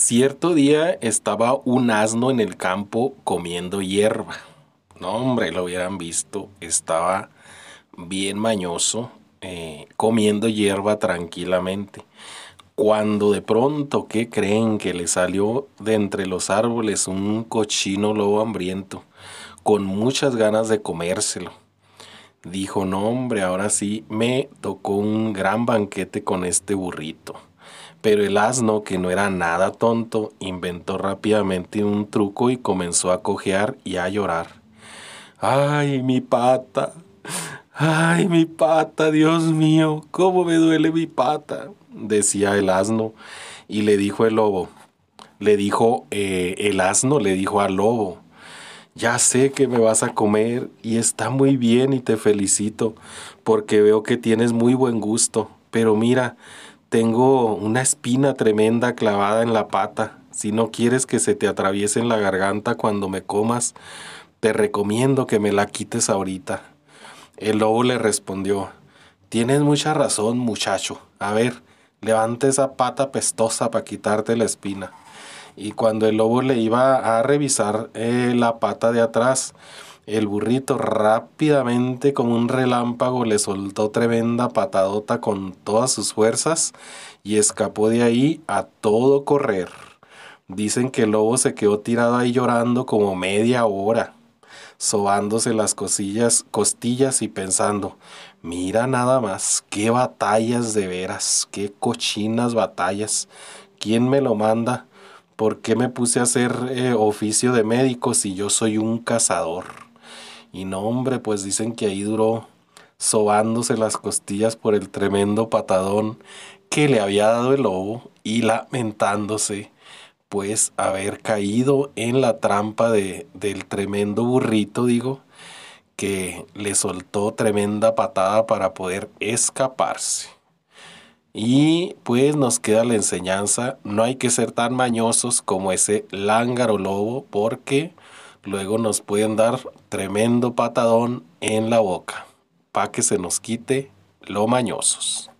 Cierto día estaba un asno en el campo comiendo hierba. No, hombre, lo hubieran visto. Estaba bien mañoso, eh, comiendo hierba tranquilamente. Cuando de pronto, ¿qué creen? Que le salió de entre los árboles un cochino lobo hambriento, con muchas ganas de comérselo. Dijo, no, hombre, ahora sí me tocó un gran banquete con este burrito. Pero el asno, que no era nada tonto, inventó rápidamente un truco y comenzó a cojear y a llorar. ¡Ay, mi pata! ¡Ay, mi pata! Dios mío, ¿cómo me duele mi pata? decía el asno. Y le dijo el lobo, le dijo eh, el asno, le dijo al lobo, ya sé que me vas a comer y está muy bien y te felicito porque veo que tienes muy buen gusto, pero mira, tengo una espina tremenda clavada en la pata. Si no quieres que se te atraviese en la garganta cuando me comas, te recomiendo que me la quites ahorita. El lobo le respondió, tienes mucha razón, muchacho. A ver, levanta esa pata pestosa para quitarte la espina. Y cuando el lobo le iba a revisar eh, la pata de atrás, el burrito rápidamente, como un relámpago, le soltó tremenda patadota con todas sus fuerzas y escapó de ahí a todo correr. Dicen que el lobo se quedó tirado ahí llorando como media hora, sobándose las cosillas, costillas y pensando, mira nada más, qué batallas de veras, qué cochinas batallas, ¿quién me lo manda? ¿Por qué me puse a hacer eh, oficio de médico si yo soy un cazador? Y no, hombre, pues dicen que ahí duró sobándose las costillas por el tremendo patadón que le había dado el lobo y lamentándose pues haber caído en la trampa del tremendo burrito, digo, que le soltó tremenda patada para poder escaparse. Y pues nos queda la enseñanza, no hay que ser tan mañosos como ese lángaro lobo porque luego nos pueden dar tremendo patadón en la boca para que se nos quite lo mañosos.